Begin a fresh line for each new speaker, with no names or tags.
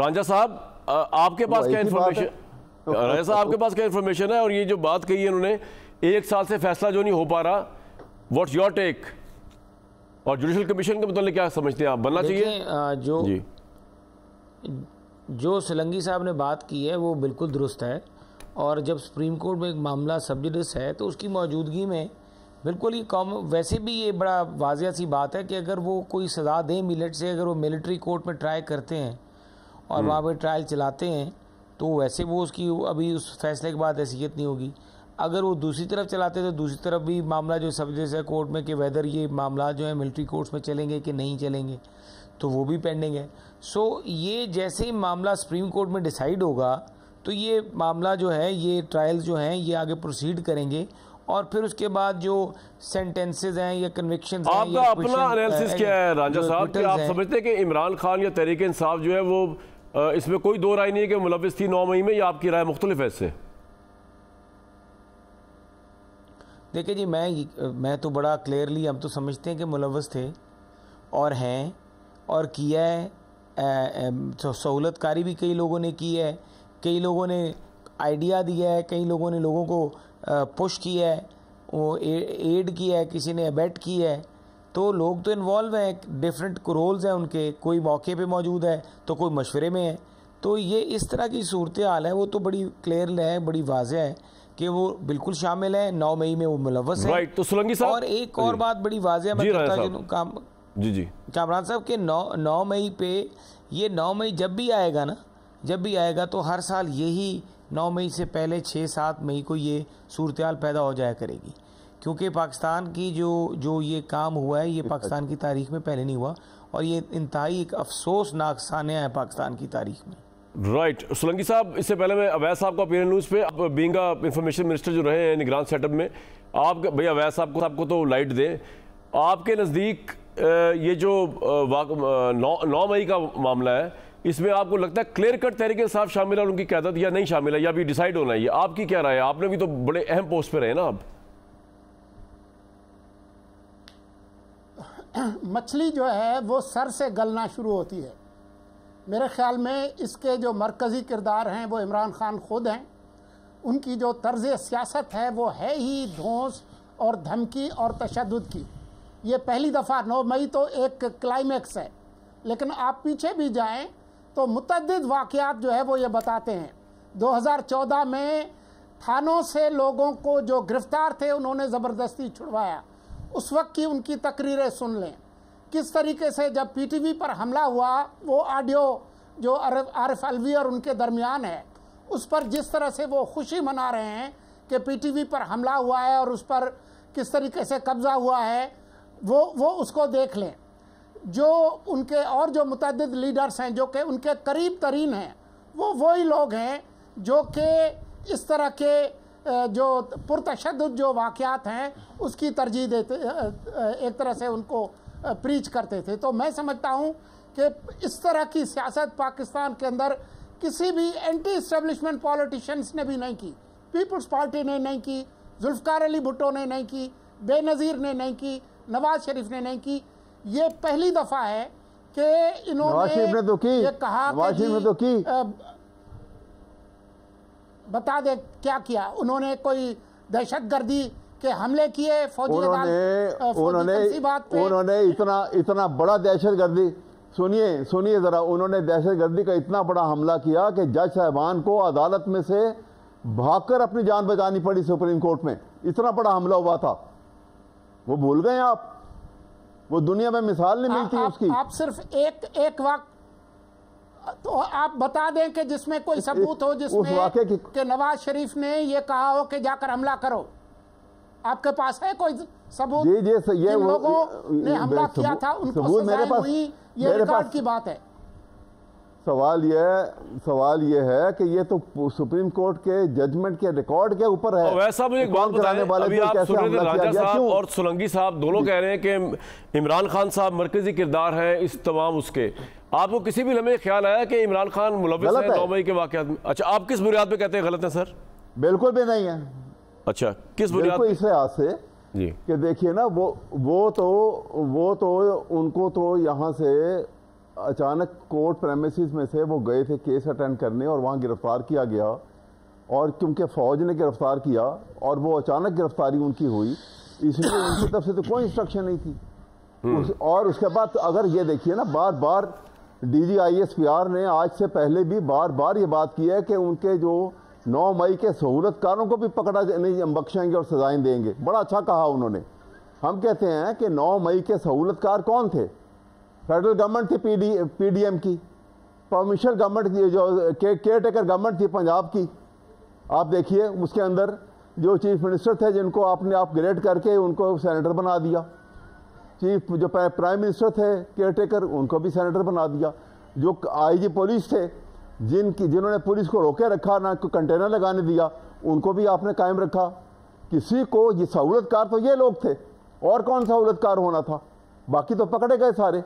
रांझा साहब आपके पास क्या इन्फॉर्मेशन रांझा साहब आपके पास क्या इन्फॉर्मेशन है और ये जो बात कही है उन्होंने एक साल से फैसला जो नहीं हो पा रहा व्हाट्स योर टेक और जुडिशल कमीशन के मतलब क्या समझते हैं आप बनना चाहिए जो
जी। जो सलंगी साहब ने बात की है वो बिल्कुल दुरुस्त है और जब सुप्रीम कोर्ट में एक मामला सब्जिडिस है तो उसकी मौजूदगी में बिल्कुल ये कॉम वैसे भी ये बड़ा वाजिया सी बात है कि अगर वो कोई सजा दें मिलट से अगर वो मिलिट्री कोर्ट में ट्राई करते हैं और हम्म। वहाँ पर ट्रायल चलाते हैं तो वैसे वो उसकी अभी उस फैसले के बाद हैसियत नहीं होगी अगर वो दूसरी तरफ चलाते तो दूसरी तरफ भी मामला जो सब जैसे कोर्ट में कि वेदर ये मामला जो है मिलिट्री कोर्ट्स में चलेंगे कि नहीं चलेंगे तो वो भी पेंडिंग है सो ये जैसे ही मामला सुप्रीम कोर्ट में डिसाइड होगा तो ये मामला जो है ये ट्रायल जो हैं ये आगे प्रोसीड करेंगे और फिर उसके बाद जो सेंटेंसेज हैं या कन्विक्शन आपका अपना एनालिसिस uh, क्या है राजा साहब आप समझते हैं कि इमरान खान या तहरीक इंसाफ जो है वो
इसमें कोई दो राय नहीं है कि मुलविस थी नौ मई में या आपकी राय मुख्तलिफ है इससे
देखिए जी मैं मैं तो बड़ा क्लियरली हम तो समझते हैं कि मुलवस थे और हैं और किया है तो सहूलतकारी भी कई लोगों ने की है कई लोगों ने आइडिया दिया है कई लोगों ने लोगों को पुश किया है वो एड किया है किसी ने अबेट किया है तो लोग तो इन्वॉल्व हैं डिफरेंट रोल्स हैं उनके कोई मौके पे मौजूद है तो कोई मशवरे में है तो ये इस तरह की सूरत हाल है वो तो बड़ी क्लियर है बड़ी वाजह है कि वो बिल्कुल शामिल है नौ मई में वो मुलवस है तो सुलंगी साहब और एक और बात बड़ी वाजह मैं काम जी जी कामरान साहब के नौ नौ मई पे ये नौ मई जब भी आएगा ना जब भी आएगा तो हर साल यही नौ मई से पहले छः सात मई को ये सूरत पैदा हो जाया करेगी क्योंकि पाकिस्तान की जो जो ये काम हुआ है ये पाकिस्तान की तारीख में पहले नहीं हुआ और ये इंतहाई एक अफसोसनाक सानिया है पाकिस्तान की तारीख में
राइट right. सोलंकी साहब इससे पहले मैं अवैध साहब का पीएन न्यूज़ पे आप बींगा इंफॉर्मेशन मिनिस्टर जो रहे हैं निगरान सेटअप में आप भैया अवैध साहब को आपको तो लाइट दें आपके नज़दीक ये जो नौ नौ मई का मामला है इसमें आपको लगता है क्लियर कट तहरीक इंसाफ शामिल है उनकी क्यादत या नहीं शामिल है या अभी डिसाइड होना है आपकी क्या राय है आपने भी तो बड़े अहम पोस्ट पर रहे ना आप
मछली जो है वो सर से गलना शुरू होती है मेरे ख्याल में इसके जो मरकज़ी किरदार हैं वो इमरान ख़ान खुद हैं उनकी जो तर्ज सियासत है वो है ही धोस और धमकी और तशद की ये पहली दफ़ा नौ मई तो एक क्लाइमेक्स है लेकिन आप पीछे भी जाएं तो मतद वाक़ात जो है वो ये बताते हैं 2014 में थानों से लोगों को जो गिरफ़्तार थे उन्होंने ज़बरदस्ती छुड़वाया उस वक्त की उनकी तकरीरें सुन लें किस तरीके से जब पीटीवी पर हमला हुआ वो ऑडियो जो आरिफ अलवी और उनके दरमियान है उस पर जिस तरह से वो खुशी मना रहे हैं कि पीटीवी पर हमला हुआ है और उस पर किस तरीके से कब्ज़ा हुआ है वो वो उसको देख लें जो उनके और जो मुतद लीडर्स हैं जो कि उनके करीब तरीन हैं वो वही लोग हैं जो कि इस तरह के जो पुरतशद जो वाक़ात हैं उसकी तरजीह देते एक तरह से उनको प्रीच करते थे तो मैं समझता हूँ कि इस तरह की सियासत पाकिस्तान के अंदर किसी भी एंटी इस्टेब्लिशमेंट पॉलिटिशियंस ने भी नहीं की पीपल्स पार्टी ने नहीं की जुल्फ़ार अली भुट्टो ने नहीं की बेनज़ीर ने नहीं की नवाज शरीफ ने नहीं की ये पहली दफ़ा है कि इन्होंने तो ये कहा नवाज शरीफ ने तो की बता दे क्या किया उन्होंने कोई दहशत गर्दी के हमले किए फौजी उन्होंने उन्होंने बात उन्होंने
इतना इतना बड़ा दहशत गर्दी सुनिए सुनिए ज़रा उन्होंने दहशत गर्दी का इतना बड़ा हमला किया कि जज साहबान को अदालत में से भागकर अपनी जान बचानी पड़ी सुप्रीम कोर्ट में इतना बड़ा हमला हुआ था वो भूल गए आप वो दुनिया में मिसाल नहीं मिलती आ, आ, उसकी
आप सिर्फ एक एक वक्त तो आप बता दें कि जिसमें कोई सबूत हो जिसमें कि नवाज शरीफ ने ये कहा हो कि जाकर हमला करो आपके पास है कोई सबूत जी जी ये लोगों ने हमला किया था उनको सजाएं हुई ये रिकॉर्ड की बात है
सवाल ये सवाल ये है कि ये तो सुप्रीम कोर्ट के जजमेंट के रिकॉर्ड के ऊपर है वैसा मुझे बात बताने वाले अभी आप सुन रहे राजा साहब और
सोलंकी साहब दोनों कह रहे हैं कि इमरान खान साहब मरकजी किरदार हैं इस तमाम उसके आपको किसी भी लम्हे ख्याल आया कि इमरान खान मुलविस के वाकत में अच्छा आप किस बुनियाद पर कहते हैं गलत है सर
बिल्कुल भी नहीं है
अच्छा किस बुनियाद
इस लिहाज से देखिए ना वो वो तो वो तो उनको तो यहाँ से अचानक कोर्ट प्रेमिस में से वो गए थे केस अटेंड करने और वहाँ गिरफ़्तार किया गया और क्योंकि फ़ौज ने गिरफ़्तार किया और वो अचानक गिरफ़्तारी उनकी हुई इसलिए उनकी तरफ से तो कोई इंस्ट्रक्शन नहीं थी हम्म। उस, और उसके बाद अगर ये देखिए ना बार बार डीजीआईएसपीआर ने आज से पहले भी बार बार ये बात की है कि उनके जो 9 मई के सहूलतकारों को भी पकड़ा नहीं बख्शेंगे और सजाएं देंगे बड़ा अच्छा कहा उन्होंने हम कहते हैं कि 9 मई के सहूलतकार कौन थे फेडरल गवर्नमेंट थी पीडी पीडीएम की प्रोविंशियल गवर्नमेंट की जो केयर टेकर गवर्नमेंट थी पंजाब की आप देखिए उसके अंदर जो चीफ मिनिस्टर थे जिनको आपने आप ग्रेड करके उनको सेनेटर बना दिया चीफ जो प्राइम मिनिस्टर थे केयर टेकर उनको भी सेनेटर बना दिया जो आईजी पुलिस थे जिनकी जिन्होंने पुलिस को रोके रखा ना कोई कंटेनर लगाने दिया उनको भी आपने कायम रखा किसी को ये सहूलतकार तो ये लोग थे और कौन सहूलतकार होना था बाकी तो पकड़े गए सारे